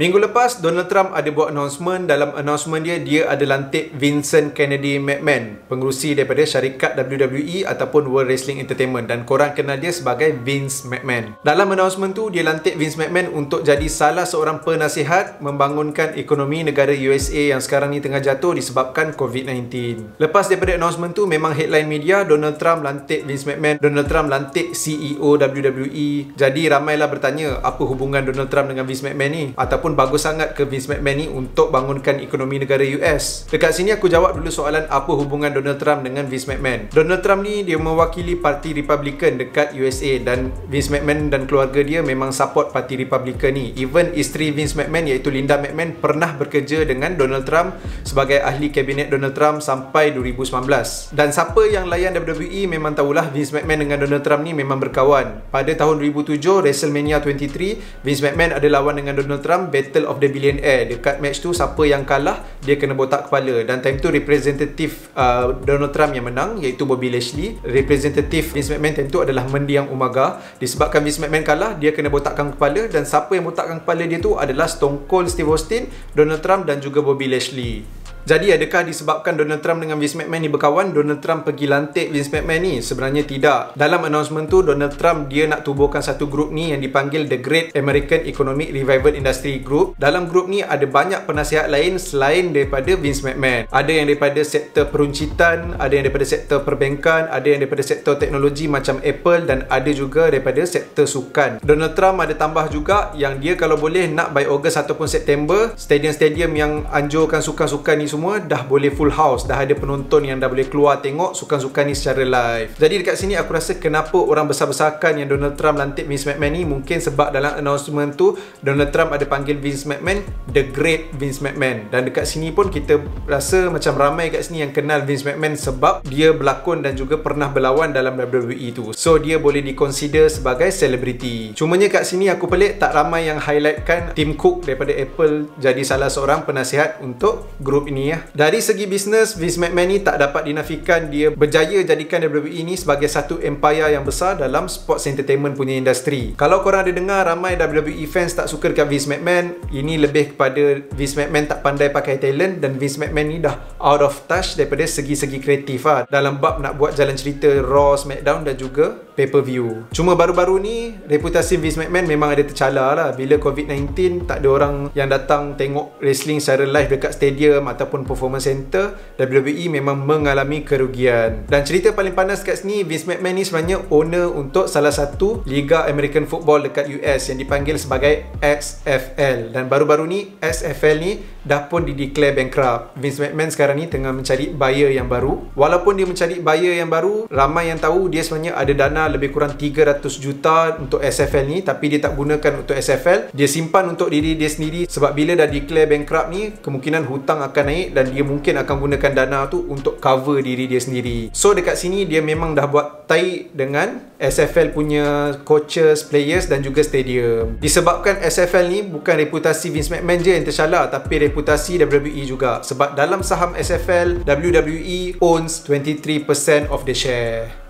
Minggu lepas, Donald Trump ada buat announcement. Dalam announcement dia, dia ada lantik Vincent Kennedy McMahon, pengurusi daripada syarikat WWE ataupun World Wrestling Entertainment dan korang kenal dia sebagai Vince McMahon. Dalam announcement tu, dia lantik Vince McMahon untuk jadi salah seorang penasihat membangunkan ekonomi negara USA yang sekarang ni tengah jatuh disebabkan COVID-19. Lepas daripada announcement tu, memang headline media, Donald Trump lantik Vince McMahon, Donald Trump lantik CEO WWE. Jadi ramailah bertanya, apa hubungan Donald Trump dengan Vince McMahon ni? Atau ataupun bagus sangat ke Vince McMahon ni untuk bangunkan ekonomi negara US. Dekat sini aku jawab dulu soalan apa hubungan Donald Trump dengan Vince McMahon. Donald Trump ni dia mewakili parti Republican dekat USA dan Vince McMahon dan keluarga dia memang support parti Republican ni. Even isteri Vince McMahon iaitu Linda McMahon pernah bekerja dengan Donald Trump sebagai ahli kabinet Donald Trump sampai 2019. Dan siapa yang layan WWE memang tahulah Vince McMahon dengan Donald Trump ni memang berkawan. Pada tahun 2007 WrestleMania 23, Vince McMahon ada lawan dengan Donald Trump Battle of the Billionaire dekat match tu siapa yang kalah dia kena botak kepala dan time tu representatif uh, Donald Trump yang menang iaitu Bobby Lashley representatif Vince McMahon time tu adalah mendiang Umaga disebabkan Vince McMahon kalah dia kena botakkan kepala dan siapa yang botakkan kepala dia tu adalah Stone Cold Steve Austin Donald Trump dan juga Bobby Lashley jadi adakah disebabkan Donald Trump dengan Vince McMahon ni berkawan, Donald Trump pergi lantik Vince McMahon ni? Sebenarnya tidak. Dalam announcement tu, Donald Trump dia nak tubuhkan satu grup ni yang dipanggil The Great American Economic Revival Industry Group. Dalam grup ni ada banyak penasihat lain selain daripada Vince McMahon. Ada yang daripada sektor peruncitan, ada yang daripada sektor perbankan, ada yang daripada sektor teknologi macam Apple dan ada juga daripada sektor sukan. Donald Trump ada tambah juga yang dia kalau boleh nak by August ataupun September, stadium-stadium yang anjurkan sukan-sukan ni semua dah boleh full house dah ada penonton yang dah boleh keluar tengok sukan-sukan ni secara live jadi dekat sini aku rasa kenapa orang besar-besarkan yang Donald Trump lantik Vince McMahon ni mungkin sebab dalam announcement tu Donald Trump ada panggil Vince McMahon the great Vince McMahon dan dekat sini pun kita rasa macam ramai dekat sini yang kenal Vince McMahon sebab dia berlakon dan juga pernah berlawan dalam WWE tu so dia boleh dikonsider sebagai selebriti cumanya kat sini aku pelik tak ramai yang highlightkan Tim Cook daripada Apple jadi salah seorang penasihat untuk grup ini ini ya. Dari segi bisnes, Vince McMahon ni tak dapat dinafikan dia berjaya jadikan WWE ni sebagai satu empire yang besar dalam sports entertainment punya industri. Kalau korang ada dengar, ramai WWE fans tak suka dekat Vince McMahon. Ini lebih kepada Vince McMahon tak pandai pakai talent dan Vince McMahon ni dah out of touch daripada segi-segi kreatif lah. Dalam bab nak buat jalan cerita Raw, SmackDown dan juga pay-per-view. Cuma baru-baru ni, reputasi Vince McMahon memang ada tercala lah. Bila COVID-19, tak ada orang yang datang tengok wrestling secara live dekat stadium atau ataupun performance center WWE memang mengalami kerugian dan cerita paling panas kat sini Vince McMahon ni sebenarnya owner untuk salah satu Liga American Football dekat US yang dipanggil sebagai XFL dan baru-baru ni XFL ni dah pun dideclare bankrupt Vince McMahon sekarang ni tengah mencari buyer yang baru walaupun dia mencari buyer yang baru ramai yang tahu dia sebenarnya ada dana lebih kurang 300 juta untuk SFL ni tapi dia tak gunakan untuk SFL dia simpan untuk diri dia sendiri sebab bila dah declare bankrupt ni kemungkinan hutang akan naik naik dan dia mungkin akan gunakan dana tu untuk cover diri dia sendiri. So dekat sini dia memang dah buat tie dengan SFL punya coaches, players dan juga stadium. Disebabkan SFL ni bukan reputasi Vince McMahon je yang tersalah tapi reputasi WWE juga. Sebab dalam saham SFL, WWE owns 23% of the share.